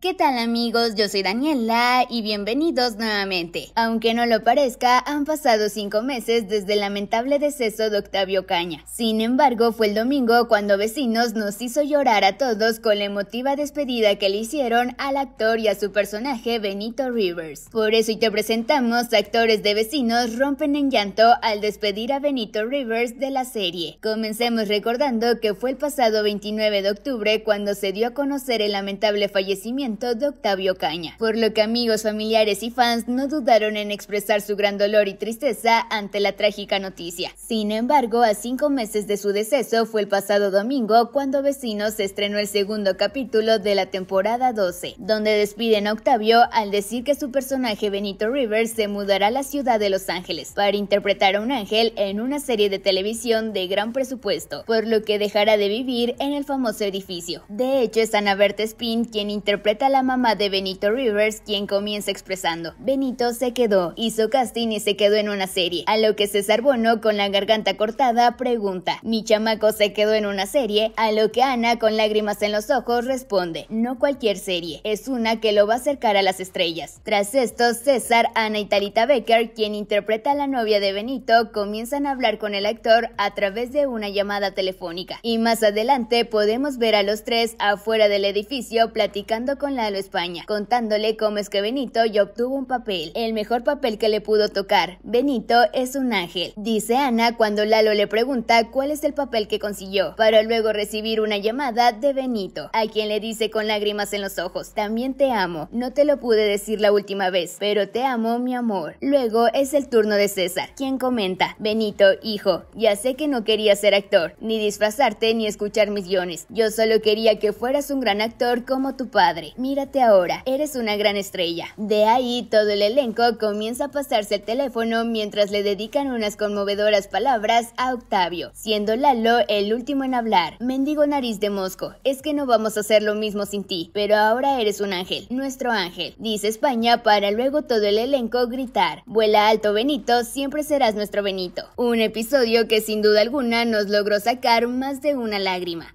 ¿Qué tal amigos? Yo soy Daniela y bienvenidos nuevamente. Aunque no lo parezca, han pasado cinco meses desde el lamentable deceso de Octavio Caña. Sin embargo, fue el domingo cuando vecinos nos hizo llorar a todos con la emotiva despedida que le hicieron al actor y a su personaje Benito Rivers. Por eso hoy te presentamos actores de vecinos rompen en llanto al despedir a Benito Rivers de la serie. Comencemos recordando que fue el pasado 29 de octubre cuando se dio a conocer el lamentable fallecimiento de Octavio Caña, por lo que amigos, familiares y fans no dudaron en expresar su gran dolor y tristeza ante la trágica noticia. Sin embargo, a cinco meses de su deceso fue el pasado domingo cuando Vecinos estrenó el segundo capítulo de la temporada 12, donde despiden a Octavio al decir que su personaje Benito Rivers se mudará a la ciudad de Los Ángeles para interpretar a un ángel en una serie de televisión de gran presupuesto, por lo que dejará de vivir en el famoso edificio. De hecho, es Ana spin quien interpreta la mamá de Benito Rivers, quien comienza expresando, Benito se quedó, hizo casting y se quedó en una serie, a lo que César Bono, con la garganta cortada, pregunta, mi chamaco se quedó en una serie, a lo que Ana, con lágrimas en los ojos, responde, no cualquier serie, es una que lo va a acercar a las estrellas. Tras esto, César, Ana y Talita Becker, quien interpreta a la novia de Benito, comienzan a hablar con el actor a través de una llamada telefónica, y más adelante podemos ver a los tres afuera del edificio platicando con Lalo España, contándole cómo es que Benito ya obtuvo un papel, el mejor papel que le pudo tocar. Benito es un ángel, dice Ana cuando Lalo le pregunta cuál es el papel que consiguió, para luego recibir una llamada de Benito, a quien le dice con lágrimas en los ojos, también te amo, no te lo pude decir la última vez, pero te amo mi amor. Luego es el turno de César, quien comenta, Benito, hijo, ya sé que no quería ser actor, ni disfrazarte ni escuchar mis guiones, yo solo quería que fueras un gran actor como tu padre mírate ahora, eres una gran estrella. De ahí todo el elenco comienza a pasarse el teléfono mientras le dedican unas conmovedoras palabras a Octavio, siendo Lalo el último en hablar. Mendigo nariz de mosco, es que no vamos a hacer lo mismo sin ti, pero ahora eres un ángel, nuestro ángel, dice España para luego todo el elenco gritar. Vuela alto Benito, siempre serás nuestro Benito. Un episodio que sin duda alguna nos logró sacar más de una lágrima.